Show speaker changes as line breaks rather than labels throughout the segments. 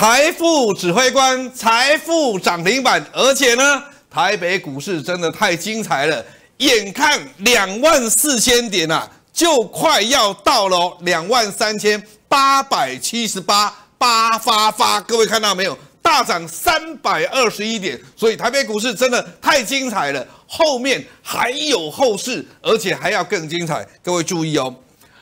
财富指挥官，财富涨停板，而且呢，台北股市真的太精彩了。眼看两万四千点呐，就快要到了，两万三千八百七十八八发发，各位看到没有？大涨三百二十一点，所以台北股市真的太精彩了。后面还有后市，而且还要更精彩，各位注意哦。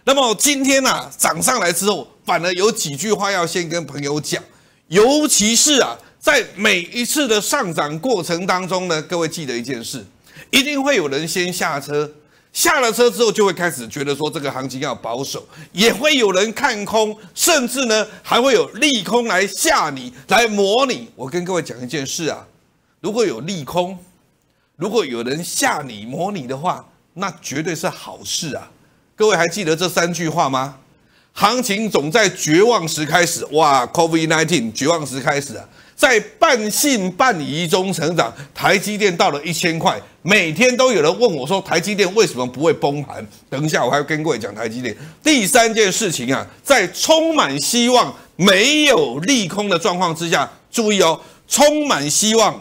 那么今天呐，涨上来之后，反而有几句话要先跟朋友讲。尤其是啊，在每一次的上涨过程当中呢，各位记得一件事，一定会有人先下车，下了车之后就会开始觉得说这个行情要保守，也会有人看空，甚至呢还会有利空来吓你，来磨你。我跟各位讲一件事啊，如果有利空，如果有人吓你、磨你的话，那绝对是好事啊。各位还记得这三句话吗？行情总在绝望时开始，哇，Covid nineteen 绝望时开始啊，在半信半疑中成长。台积电到了一千块，每天都有人问我说，台积电为什么不会崩盘？等一下，我还要跟各位讲台积电。第三件事情啊，在充满希望、没有利空的状况之下，注意哦，充满希望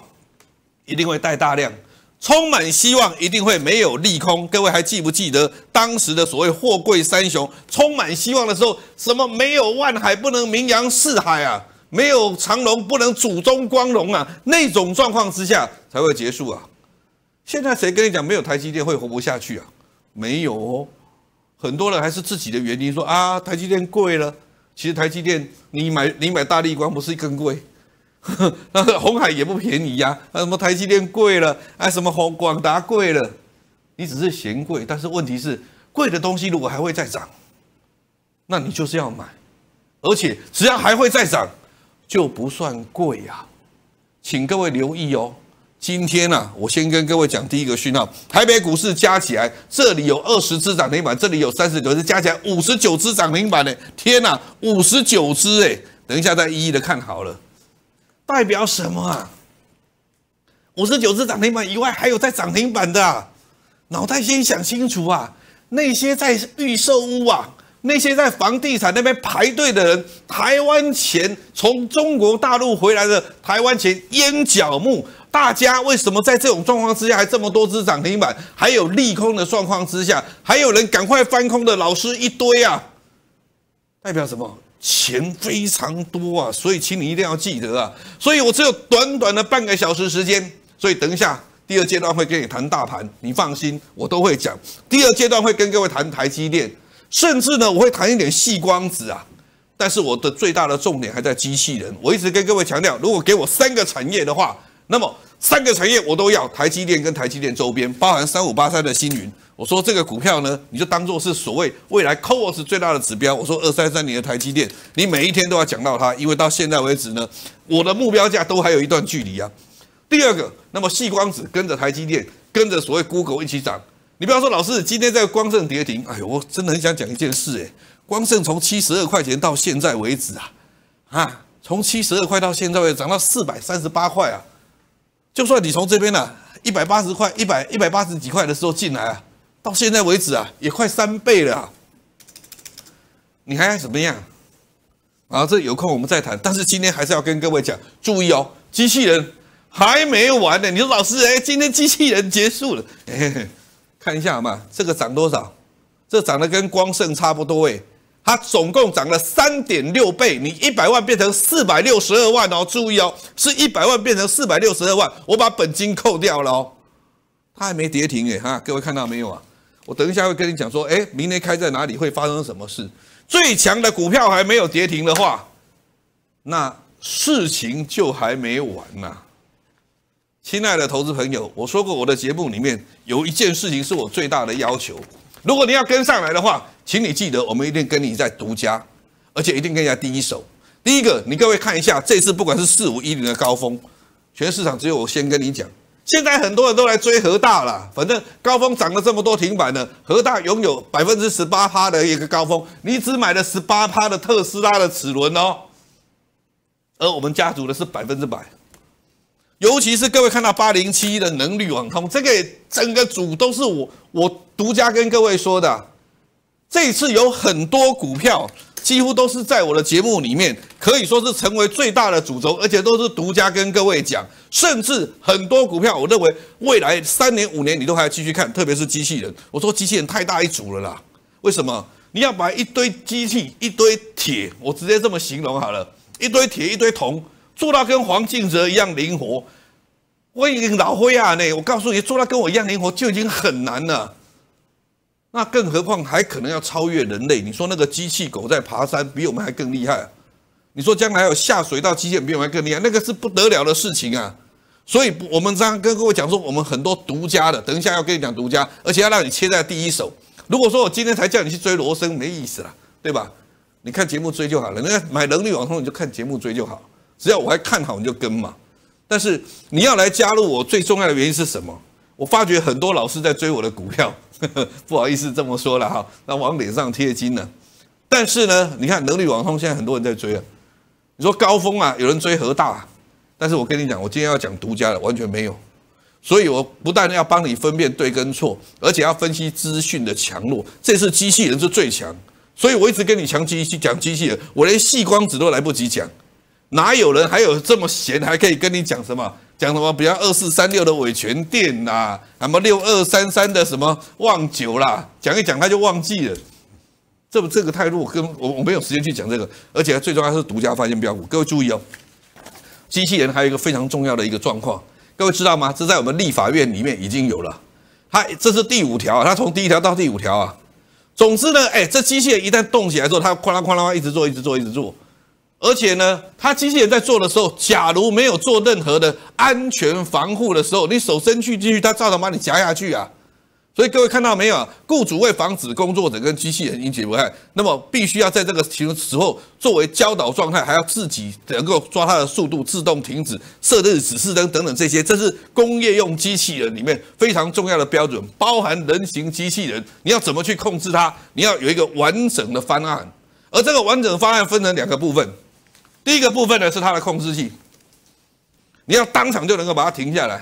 一定会带大量。充满希望，一定会没有利空。各位还记不记得当时的所谓“货贵三雄”？充满希望的时候，什么没有万海不能名扬四海啊，没有长隆不能祖宗光荣啊，那种状况之下才会结束啊。现在谁跟你讲没有台积电会活不下去啊？没有，很多人还是自己的原因说啊，台积电贵了。其实台积电，你买你买大力光不是更贵？那个红海也不便宜呀，啊什么台积电贵了，啊什么红广达贵了，你只是嫌贵，但是问题是贵的东西如果还会再涨，那你就是要买，而且只要还会再涨，就不算贵呀，请各位留意哦。今天呢，我先跟各位讲第一个讯号，台北股市加起来这里有二十只涨停板，这里有三十九只，加起来五十九只涨停板呢，天哪，五十九只哎，等一下再一一的看好了。代表什么啊？五十九只涨停板以外，还有在涨停板的，脑袋先想清楚啊！那些在预售屋啊，那些在房地产那边排队的人，台湾钱从中国大陆回来的台湾钱，烟角木，大家为什么在这种状况之下还这么多只涨停板？还有利空的状况之下，还有人赶快翻空的，老师一堆啊！代表什么？钱非常多啊，所以请你一定要记得啊，所以我只有短短的半个小时时间，所以等一下第二阶段会跟你谈大盘，你放心，我都会讲。第二阶段会跟各位谈台积电，甚至呢我会谈一点细光子啊，但是我的最大的重点还在机器人。我一直跟各位强调，如果给我三个产业的话。那么三个产业我都要，台积电跟台积电周边，包含三五八三的星云。我说这个股票呢，你就当做是所谓未来 cos 最大的指标。我说二三三年的台积电，你每一天都要讲到它，因为到现在为止呢，我的目标价都还有一段距离啊。第二个，那么细光子跟着台积电，跟着所谓 Google 一起涨。你不要说老师今天在光盛跌停，哎呦，我真的很想讲一件事哎，光盛从七十二块钱到现在为止啊，啊，从七十二块到现在止涨到四百三十八块啊。就算你从这边呢，一百八十块，一百一百八十几块的时候进来啊，到现在为止啊，也快三倍了。你还要怎么样？啊，这有空我们再谈。但是今天还是要跟各位讲，注意哦，机器人还没完呢。你说老师，哎，今天机器人结束了，看一下好吗？这个涨多少？这涨得跟光盛差不多哎。它总共涨了三点六倍，你一百万变成四百六十二万哦！注意哦，是一百万变成四百六十二万，我把本金扣掉了哦。它还没跌停哎哈，各位看到没有啊？我等一下会跟你讲说，哎，明天开在哪里会发生什么事？最强的股票还没有跌停的话，那事情就还没完呐，亲爱的投资朋友，我说过我的节目里面有一件事情是我最大的要求。如果你要跟上来的话，请你记得，我们一定跟你在独家，而且一定跟人家第一手。第一个，你各位看一下，这次不管是四五一零的高峰，全市场只有我先跟你讲。现在很多人都来追和大了，反正高峰涨了这么多停板呢，和大拥有百分之十八趴的一个高峰，你只买了十八趴的特斯拉的齿轮哦，而我们家族的是百分之百。尤其是各位看到八零七的能力网通，这个整个组都是我我独家跟各位说的。这次有很多股票，几乎都是在我的节目里面，可以说是成为最大的主轴，而且都是独家跟各位讲。甚至很多股票，我认为未来三年五年你都还要继续看，特别是机器人。我说机器人太大一组了啦，为什么？你要把一堆机器、一堆铁，我直接这么形容好了，一堆铁、一堆铜。做到跟黄敬哲一样灵活，我已经老灰啊！那我告诉你，做到跟我一样灵活就已经很难了，那更何况还可能要超越人类？你说那个机器狗在爬山比我们还更厉害？你说将来有下水道机械比我们更厉害，那个是不得了的事情啊！所以我们刚刚跟各位讲说，我们很多独家的，等一下要跟你讲独家，而且要让你切在第一手。如果说我今天才叫你去追罗生，没意思了，对吧？你看节目追就好了。那买人力网通你就看节目追就好。只要我还看好你就跟嘛，但是你要来加入我最重要的原因是什么？我发觉很多老师在追我的股票，不好意思这么说了哈，那往脸上贴金了。但是呢，你看能力网通现在很多人在追啊。你说高峰啊，有人追河大，但是我跟你讲，我今天要讲独家的完全没有，所以我不但要帮你分辨对跟错，而且要分析资讯的强弱，这是机器人是最强，所以我一直跟你强机器讲机器人，我连细光子都来不及讲。哪有人还有这么闲，还可以跟你讲什么？讲什么？比如二四三六的伟全店呐，什么六二三三的什么旺九啦，讲一讲他就忘记了。这不这个态度，跟我我没有时间去讲这个，而且最重要是独家发现标股，各位注意哦。机器人还有一个非常重要的一个状况，各位知道吗？这在我们立法院里面已经有了。它这是第五条，它从第一条到第五条啊。总之呢，哎，这机器人一旦动起来之后，它哐啷哐啷一直做，一直做，一直做。而且呢，它机器人在做的时候，假如没有做任何的安全防护的时候，你手伸去进去，它照样把你夹下去啊！所以各位看到没有啊？雇主为防止工作者跟机器人引起危害，那么必须要在这个情时候作为教导状态，还要自己能够抓它的速度，自动停止、设置指示灯等等这些，这是工业用机器人里面非常重要的标准，包含人形机器人，你要怎么去控制它？你要有一个完整的方案，而这个完整的方案分成两个部分。第一个部分呢是它的控制器，你要当场就能够把它停下来。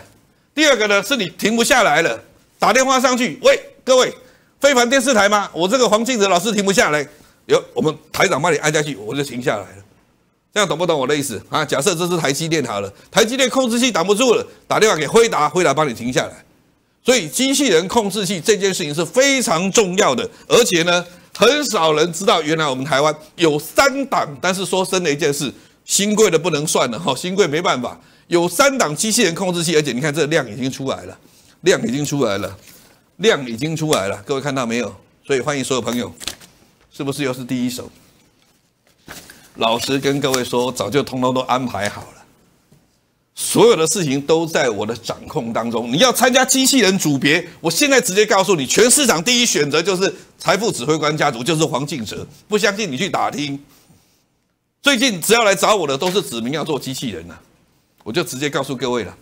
第二个呢是你停不下来了，打电话上去，喂，各位非凡电视台吗？我这个黄庆哲老师停不下来，有我们台长帮你按下去，我就停下来了。这样懂不懂我的意思啊？假设这是台积电好了，台积电控制器挡不住了，打电话给辉达，辉达帮你停下来。所以机器人控制器这件事情是非常重要的，而且呢。很少人知道，原来我们台湾有三档，但是说深的一件事，新贵的不能算了哈，新贵没办法，有三档机器人控制器，而且你看这量已经出来了，量已经出来了，量已经出来了，各位看到没有？所以欢迎所有朋友，是不是又是第一手？老实跟各位说，早就通通都安排好了。所有的事情都在我的掌控当中。你要参加机器人组别，我现在直接告诉你，全市场第一选择就是财富指挥官家族，就是黄敬哲。不相信你去打听。最近只要来找我的，都是指明要做机器人啊，我就直接告诉各位了。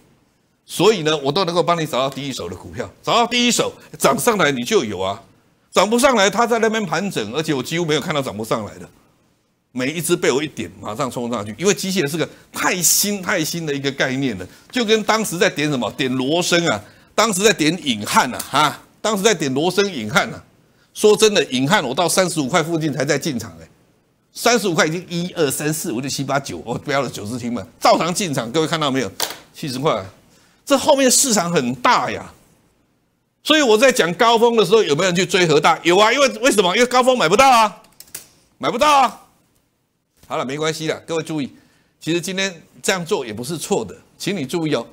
所以呢，我都能够帮你找到第一手的股票，找到第一手涨上来你就有啊，涨不上来他在那边盘整，而且我几乎没有看到涨不上来的。每一只被我一点，马上冲上去，因为机器人是个太新太新的一个概念了，就跟当时在点什么点罗森啊，当时在点隐汗啊，哈，当时在点罗森隐汗啊。说真的，隐汗我到三十五块附近才在进场哎，三十五块已经一二三四五六七八九，我标了九十天嘛，照常进场。各位看到没有？七十块，这后面市场很大呀。所以我在讲高峰的时候，有没有人去追和大？有啊，因为为什么？因为高峰买不到啊，买不到啊。好了，没关系了。各位注意，其实今天这样做也不是错的。请你注意哦，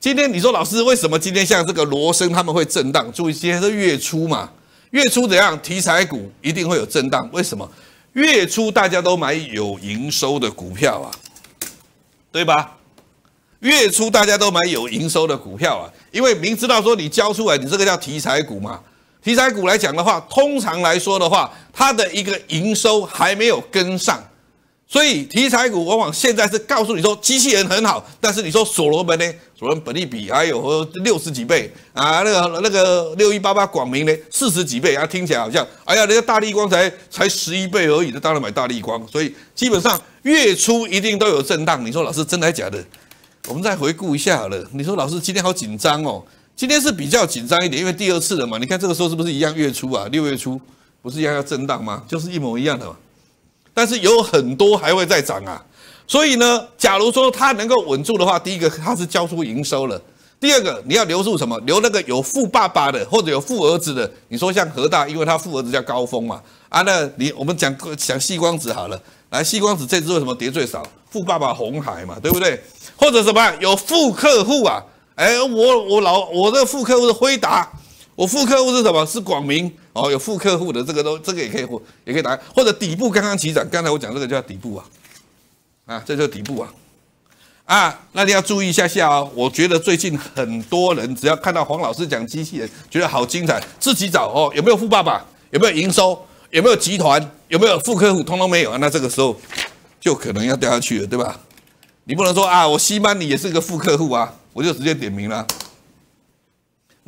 今天你说老师为什么今天像这个罗生他们会震荡？注意，今天是月初嘛，月初怎样？题材股一定会有震荡。为什么？月初大家都买有营收的股票啊，对吧？月初大家都买有营收的股票啊，因为明知道说你交出来，你这个叫题材股嘛。题材股来讲的话，通常来说的话，它的一个营收还没有跟上。所以题材股往往现在是告诉你说机器人很好，但是你说所罗门呢？所罗门本利比还有六十几倍啊，那个那个六一八八广明呢四十几倍啊，听起来好像哎呀，人家大力光才才十一倍而已，就当然买大力光。所以基本上月初一定都有震荡。你说老师真的假的？我们再回顾一下了。你说老师今天好紧张哦，今天是比较紧张一点，因为第二次了嘛。你看这个时候是不是一样月初啊？六月初不是一样要震荡吗？就是一模一样的。嘛。但是有很多还会再涨啊，所以呢，假如说它能够稳住的话，第一个它是交出营收了，第二个你要留住什么？留那个有富爸爸的或者有富儿子的。你说像何大，因为他富儿子叫高峰嘛，啊，那你我们讲讲细光子好了，来细光子这只为什么跌最少？富爸爸红海嘛，对不对？或者什么有富客户啊？哎，我我老我的富客户的辉达。我副客户是什么？是广明哦，有副客户的这个都，这个也可以，也可以打。或者底部刚刚起涨，刚才我讲这个叫底部啊，啊，这就是底部啊，啊，那你要注意一下下哦。我觉得最近很多人只要看到黄老师讲机器人，觉得好精彩，自己找哦，有没有副爸爸？有没有营收？有没有集团？有没有副客户？通通没有啊，那这个时候就可能要掉下去了，对吧？你不能说啊，我西班你也是个副客户啊，我就直接点名了。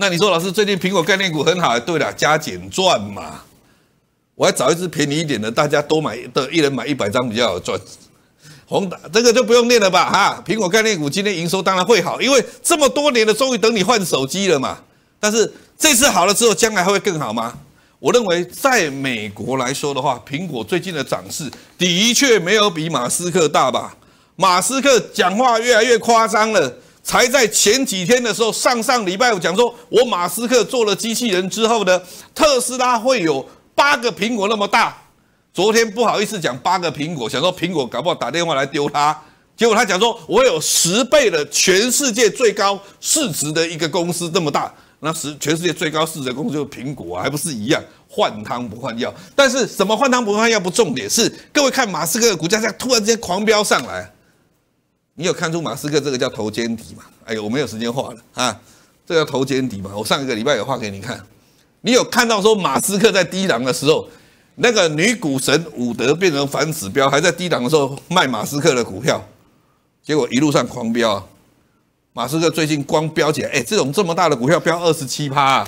那你说，老师最近苹果概念股很好，对了，加减赚嘛。我还找一只便宜一点的，大家都买的一人买一百张比较赚。红的这个就不用念了吧？哈，苹果概念股今天营收当然会好，因为这么多年的终于等你换手机了嘛。但是这次好了之后，将来还会更好吗？我认为，在美国来说的话，苹果最近的涨势的确没有比马斯克大吧？马斯克讲话越来越夸张了。才在前几天的时候，上上礼拜五讲说，我马斯克做了机器人之后呢，特斯拉会有八个苹果那么大。昨天不好意思讲八个苹果，想说苹果搞不好打电话来丢他，结果他讲说我有十倍的全世界最高市值的一个公司这么大，那十全世界最高市值的公司就是苹果，还不是一样换汤不换药？但是什么换汤不换药不重点是，各位看马斯克的股价在突然之间狂飙上来。你有看出马斯克这个叫头肩底吗？哎呦，我没有时间画了啊！这叫头肩底嘛？我上一个礼拜有画给你看。你有看到说马斯克在低档的时候，那个女股神伍德变成反指标，还在低档的时候卖马斯克的股票，结果一路上狂飙。马斯克最近光飙起来，哎，这种这么大的股票飙二十七趴。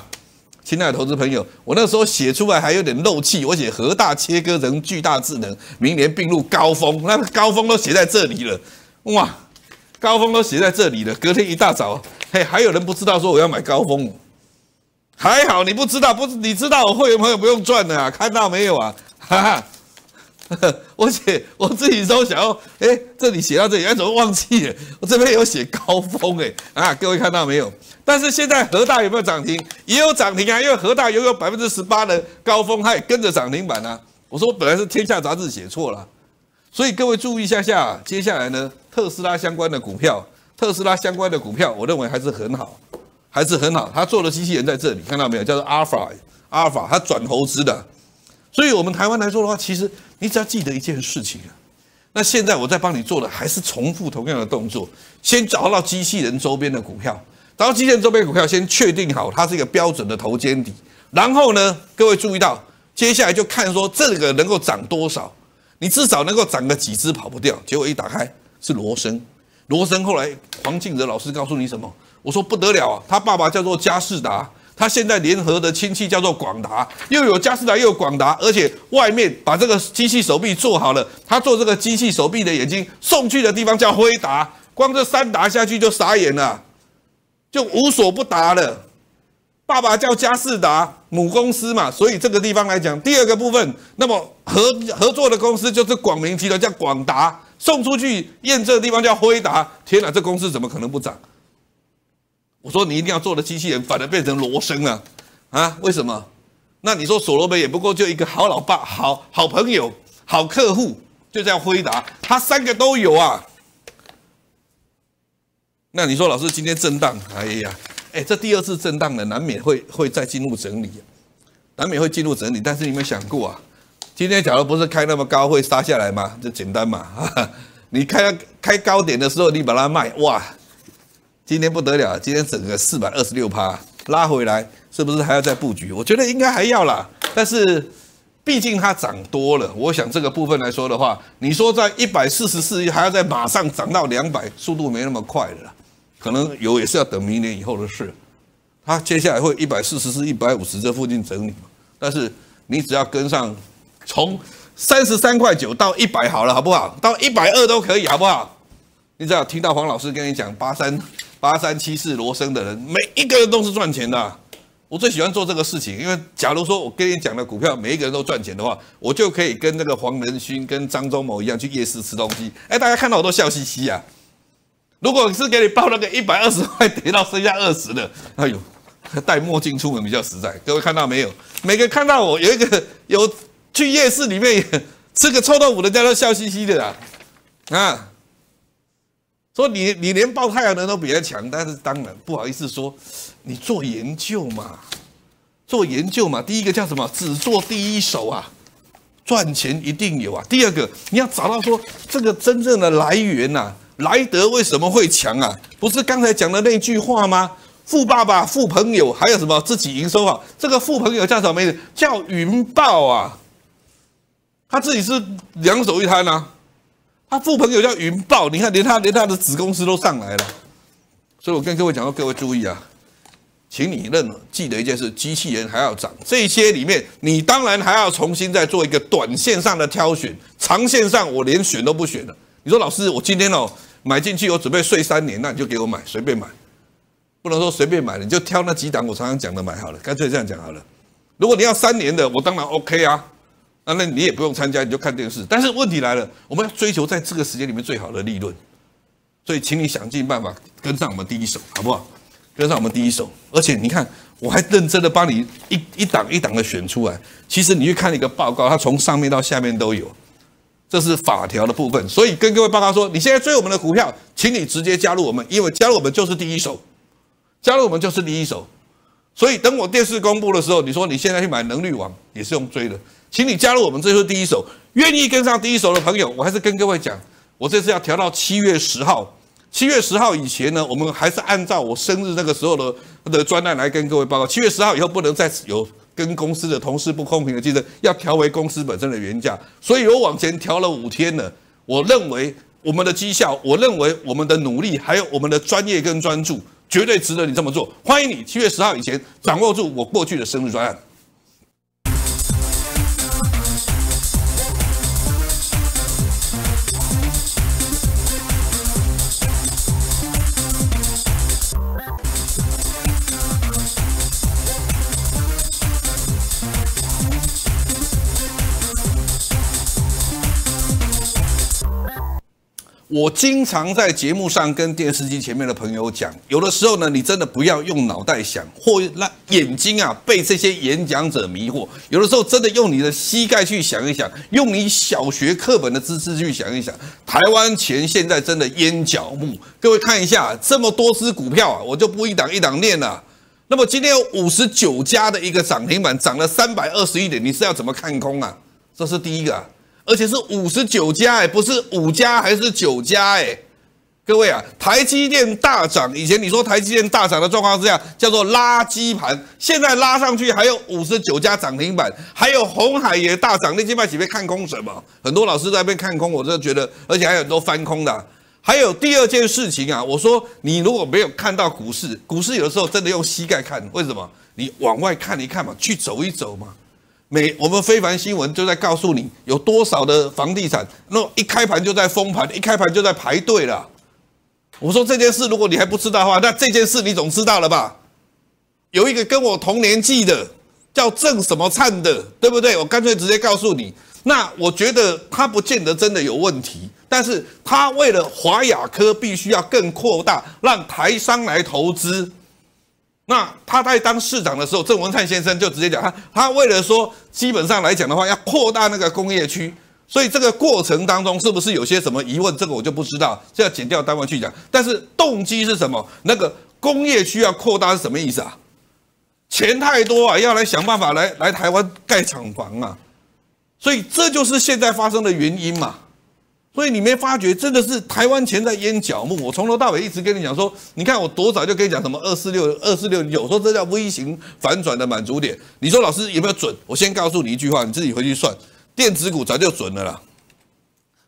亲爱的投资朋友，我那时候写出来还有点漏气，我写核大切割成巨大智能，明年并入高峰，那高峰都写在这里了，哇！高峰都写在这里了，隔天一大早，嘿，还有人不知道说我要买高峰，还好你不知道，不，是你知道我会员朋友不用赚的啊，看到没有啊？哈哈，我写我自己都想要，哎，这里写到这里，哎，怎么忘记？我这边有写高峰，哎，啊，各位看到没有？但是现在河大有没有涨停？也有涨停啊，因为河大拥有百分之十八的高峰，还跟着涨停板啊。我说我本来是天下杂志写错了，所以各位注意一下下，接下来呢？特斯拉相关的股票，特斯拉相关的股票，我认为还是很好，还是很好。他做的机器人在这里，看到没有？叫做阿尔法，阿尔法，他转投资的。所以，我们台湾来说的话，其实你只要记得一件事情啊。那现在我在帮你做的，还是重复同样的动作：先找到机器人周边的股票，找到机器人周边股票，先确定好它是一个标准的头肩底。然后呢，各位注意到，接下来就看说这个能够涨多少，你至少能够涨个几只跑不掉。结果一打开。是罗森，罗森后来黄敬哲老师告诉你什么？我说不得了啊！他爸爸叫做加士达，他现在联合的亲戚叫做广达，又有加士达又有广达，而且外面把这个机器手臂做好了，他做这个机器手臂的眼睛送去的地方叫辉达，光这三达下去就傻眼了，就无所不达了。爸爸叫加士达，母公司嘛，所以这个地方来讲，第二个部分，那么合合作的公司就是广明集团，叫广达。送出去验证的地方叫辉达，天哪，这公司怎么可能不涨？我说你一定要做的机器人，反而变成罗生了，啊？为什么？那你说所罗门也不过就一个好老爸、好好朋友、好客户，就叫辉达，他三个都有啊。那你说老师今天震荡，哎呀，哎，这第二次震荡了，难免会会再进入整理，难免会进入整理。但是你有没有想过啊？今天假如不是开那么高会杀下来吗？这简单嘛，你开开高点的时候你把它卖，哇，今天不得了，今天整个四百二十六趴拉回来，是不是还要再布局？我觉得应该还要啦。但是毕竟它涨多了，我想这个部分来说的话，你说在一百四十四还要再马上涨到两百，速度没那么快了，可能有也是要等明年以后的事。它接下来会一百四十、一百五十这附近整理嘛？但是你只要跟上。从三十三块九到一百好了，好不好？到一百二都可以，好不好？你只要听到黄老师跟你讲八三八三七四罗生的人，每一个人都是赚钱的。我最喜欢做这个事情，因为假如说我跟你讲的股票，每一个人都赚钱的话，我就可以跟那个黄仁勋、跟张忠谋一样去夜市吃东西。哎，大家看到我都笑嘻嘻啊！如果是给你报那个一百二十块跌到剩下二十的，哎呦，戴墨镜出门比较实在。各位看到没有？每个看到我有一个有。去夜市里面吃个臭豆腐，人家都笑嘻嘻的啊！啊，说你你连爆太阳能都比较强，但是当然不好意思说，你做研究嘛，做研究嘛，第一个叫什么？只做第一手啊，赚钱一定有啊。第二个你要找到说这个真正的来源呐，来德为什么会强啊？不是刚才讲的那句话吗？富爸爸、富朋友，还有什么自己营收啊？这个富朋友叫什么？叫云豹啊！他自己是两手一摊啊，他副朋友叫云豹，你看连他连他的子公司都上来了，所以我跟各位讲到各位注意啊，请你认了，记得一件事，机器人还要涨，这些里面你当然还要重新再做一个短线上的挑选，长线上我连选都不选了。你说老师，我今天哦买进去，我准备睡三年，那你就给我买随便买，不能说随便买，你就挑那几档我常常讲的买好了，干脆这样讲好了。如果你要三年的，我当然 OK 啊。那那你也不用参加，你就看电视。但是问题来了，我们要追求在这个时间里面最好的利润，所以请你想尽办法跟上我们第一手，好不好？跟上我们第一手，而且你看，我还认真的帮你一一档一档的选出来。其实你去看一个报告，它从上面到下面都有，这是法条的部分。所以跟各位报告说，你现在追我们的股票，请你直接加入我们，因为加入我们就是第一手，加入我们就是第一手。所以等我电视公布的时候，你说你现在去买能力网，也是用追的。请你加入我们，这是第一手愿意跟上第一手的朋友。我还是跟各位讲，我这次要调到七月十号。七月十号以前呢，我们还是按照我生日那个时候的的专案来跟各位报告。七月十号以后，不能再有跟公司的同事不公平的竞争，要调为公司本身的原价。所以，我往前调了五天了。我认为我们的绩效，我认为我们的努力，还有我们的专业跟专注，绝对值得你这么做。欢迎你，七月十号以前掌握住我过去的生日专案。我经常在节目上跟电视机前面的朋友讲，有的时候呢，你真的不要用脑袋想，或让眼睛啊被这些演讲者迷惑。有的时候真的用你的膝盖去想一想，用你小学课本的知识去想一想。台湾前现在真的烟脚木，各位看一下这么多只股票啊，我就不一档一档念了。那么今天有五十九家的一个涨停板，涨了三百二十一点，你是要怎么看空啊？这是第一个。而且是五十九家哎，不是五家还是九家哎，各位啊，台积电大涨。以前你说台积电大涨的状况是这样，叫做垃圾盘。现在拉上去还有五十九家涨停板，还有红海也大涨。那几百几倍看空什么？很多老师在被看空，我真的觉得，而且还有很多翻空的。还有第二件事情啊，我说你如果没有看到股市，股市有的时候真的用膝盖看。为什么？你往外看一看嘛，去走一走嘛。每我们非凡新闻就在告诉你有多少的房地产，那一开盘就在封盘，一开盘就在排队了。我说这件事，如果你还不知道的话，那这件事你总知道了吧？有一个跟我同年纪的叫郑什么灿的，对不对？我干脆直接告诉你，那我觉得他不见得真的有问题，但是他为了华雅科必须要更扩大，让台商来投资。那他在当市长的时候，郑文灿先生就直接讲，他他为了说，基本上来讲的话，要扩大那个工业区，所以这个过程当中是不是有些什么疑问？这个我就不知道，就要剪掉单位去讲。但是动机是什么？那个工业区要扩大是什么意思啊？钱太多啊，要来想办法来来台湾盖厂房啊，所以这就是现在发生的原因嘛。所以你没发觉，真的是台湾钱在淹脚目。我从头到尾一直跟你讲说，你看我多早就跟你讲什么二四六二四六时候这叫微型反转的满足点。你说老师有没有准？我先告诉你一句话，你自己回去算。电子股早就准了啦，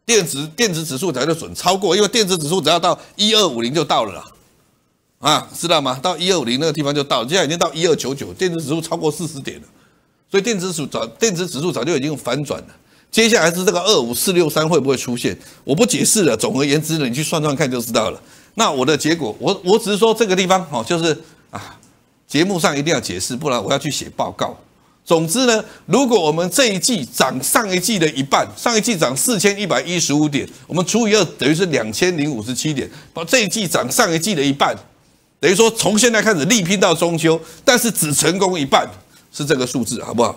电子电子指数早就准，超过，因为电子指数只要到一二五零就到了啦，啊，知道吗？到一二零那个地方就到，现在已经到一二九九，电子指数超过四十点了，所以电子数早电子指数早就已经反转了。接下来是这个二五四六三会不会出现？我不解释了。总而言之呢，你去算算看就知道了。那我的结果，我我只是说这个地方，哦，就是啊，节目上一定要解释，不然我要去写报告。总之呢，如果我们这一季涨上一季的一半，上一季涨四千一百一十五点，我们除以二等于是两千零五十七点。把这一季涨上一季的一半，等于说从现在开始力拼到中秋，但是只成功一半，是这个数字好不好？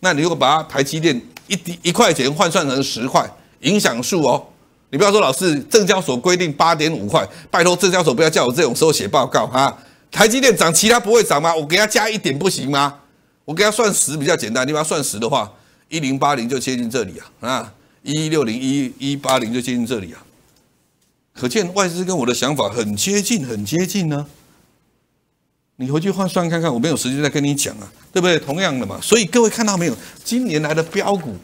那你如果把它台积电一滴一块钱换算成十块，影响数哦。你不要说老师，证交所规定八点五块，拜托证交所不要叫我这种时候写报告啊。台积电涨，其他不会涨吗？我给它加一点不行吗？我给它算十比较简单。你把它算十的话，一零八零就接近这里啊，那一六零一一八零就接近这里啊。可见外资跟我的想法很接近，很接近呢。你回去换算看看，我没有时间再跟你讲啊，对不对？同样的嘛，所以各位看到没有，今年来的标股，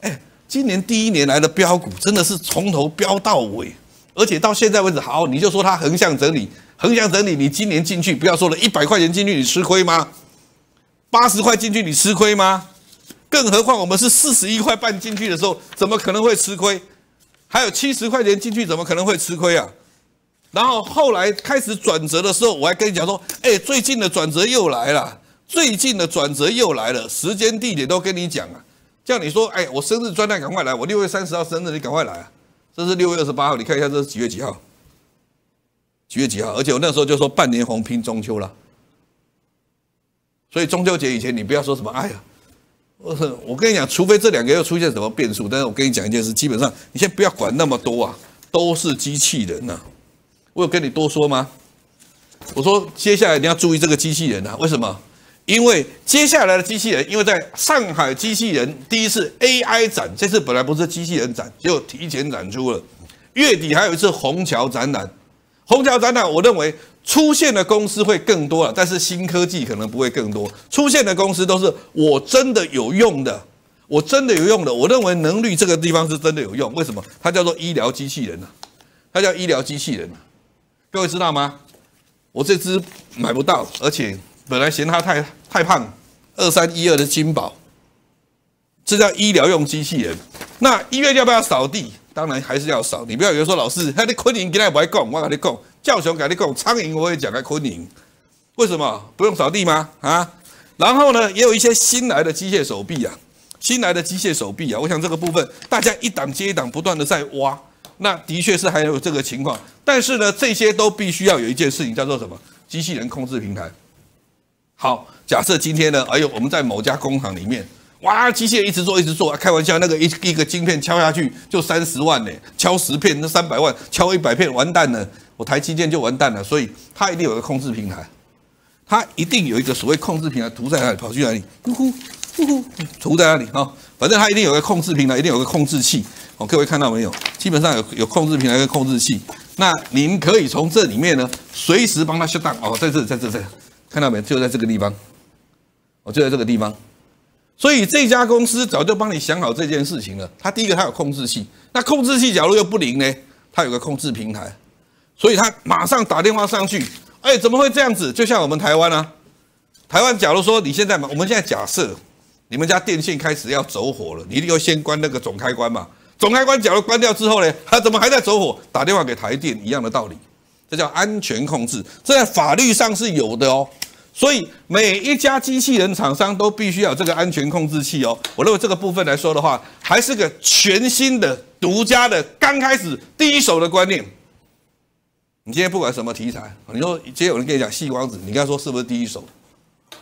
哎，今年第一年来的标股真的是从头标到尾，而且到现在为止，好，你就说它横向整理，横向整理，你今年进去不要说了一百块钱进去你吃亏吗？八十块进去你吃亏吗？更何况我们是四十一块半进去的时候，怎么可能会吃亏？还有七十块钱进去怎么可能会吃亏啊？然后后来开始转折的时候，我还跟你讲说，哎，最近的转折又来了，最近的转折又来了，时间地点都跟你讲啊，叫你说，哎，我生日专栏赶快来，我六月三十号生日，你赶快来啊，这是六月二十八号，你看一下这是几月几号？几月几号？而且我那时候就说半年红拼中秋了，所以中秋节以前你不要说什么，哎呀，我我跟你讲，除非这两个又出现什么变数，但是我跟你讲一件事，基本上你先不要管那么多啊，都是机器人呐。我有跟你多说吗？我说接下来你要注意这个机器人啊！为什么？因为接下来的机器人，因为在上海机器人第一次 AI 展，这次本来不是机器人展，结果提前展出了。月底还有一次虹桥展览，虹桥展览我认为出现的公司会更多了，但是新科技可能不会更多。出现的公司都是我真的有用的，我真的有用的。我认为能力这个地方是真的有用。为什么？它叫做医疗机器人啊！它叫医疗机器人啊！各位知道吗？我这只买不到，而且本来嫌它太太胖，二三一二的金宝，这叫医疗用机器人。那医院要不要扫地？当然还是要扫。你不要有为说老师，他的昆凌给他爱讲，我跟你讲，叫熊跟你讲，苍蝇我也讲啊。昆凌为什么不用扫地吗？啊？然后呢，也有一些新来的机械手臂啊，新来的机械手臂啊，我想这个部分大家一档接一档不断的在挖。那的确是还有这个情况，但是呢，这些都必须要有一件事情叫做什么？机器人控制平台。好，假设今天呢，哎呦，我们在某家工厂里面，哇，机械一直做一直做，开玩笑，那个一一个晶片敲下去就三十万呢，敲十片那三百万，敲一百片完蛋了，我台积电就完蛋了，所以它一定有个控制平台，它一定有一个所谓控制平台，涂在哪里，跑去哪里，呼呼呼呼，涂在哪里？哈，反正它一定有个控制平台，一定有个控制器。哦，各位看到没有？基本上有有控制平台跟控制器，那您可以从这里面呢，随时帮他 w n 哦。在这在这，在看到没就在这个地方，哦，就在这个地方。所以这家公司早就帮你想好这件事情了。他第一个，他有控制器，那控制器假如又不灵呢？他有个控制平台，所以他马上打电话上去。哎，怎么会这样子？就像我们台湾啊，台湾假如说你现在嘛，我们现在假设你们家电线开始要走火了，你一定要先关那个总开关嘛。总开关假如关掉之后呢，它怎么还在走火？打电话给台电一样的道理，这叫安全控制，这在法律上是有的哦。所以每一家机器人厂商都必须有这个安全控制器哦。我认为这个部分来说的话，还是个全新的、独家的、刚开始第一手的观念。你今天不管什么题材，你说今天有人跟你讲细光子，你跟他说是不是第一手？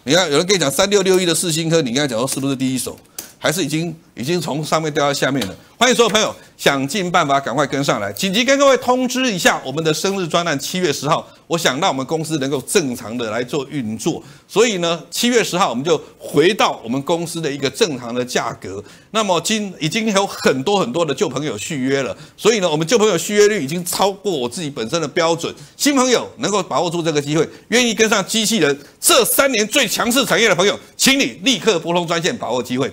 你看有人跟你讲三六六一的四星科，你跟他讲说是不是第一手？还是已经已经从上面掉到下面了。欢迎所有朋友想尽办法赶快跟上来。紧急跟各位通知一下，我们的生日专栏七月十号。我想让我们公司能够正常的来做运作，所以呢，七月十号我们就回到我们公司的一个正常的价格。那么今已经有很多很多的旧朋友续约了，所以呢，我们旧朋友续约率已经超过我自己本身的标准。新朋友能够把握住这个机会，愿意跟上机器人这三年最强势产业的朋友，请你立刻拨通专线，把握机会。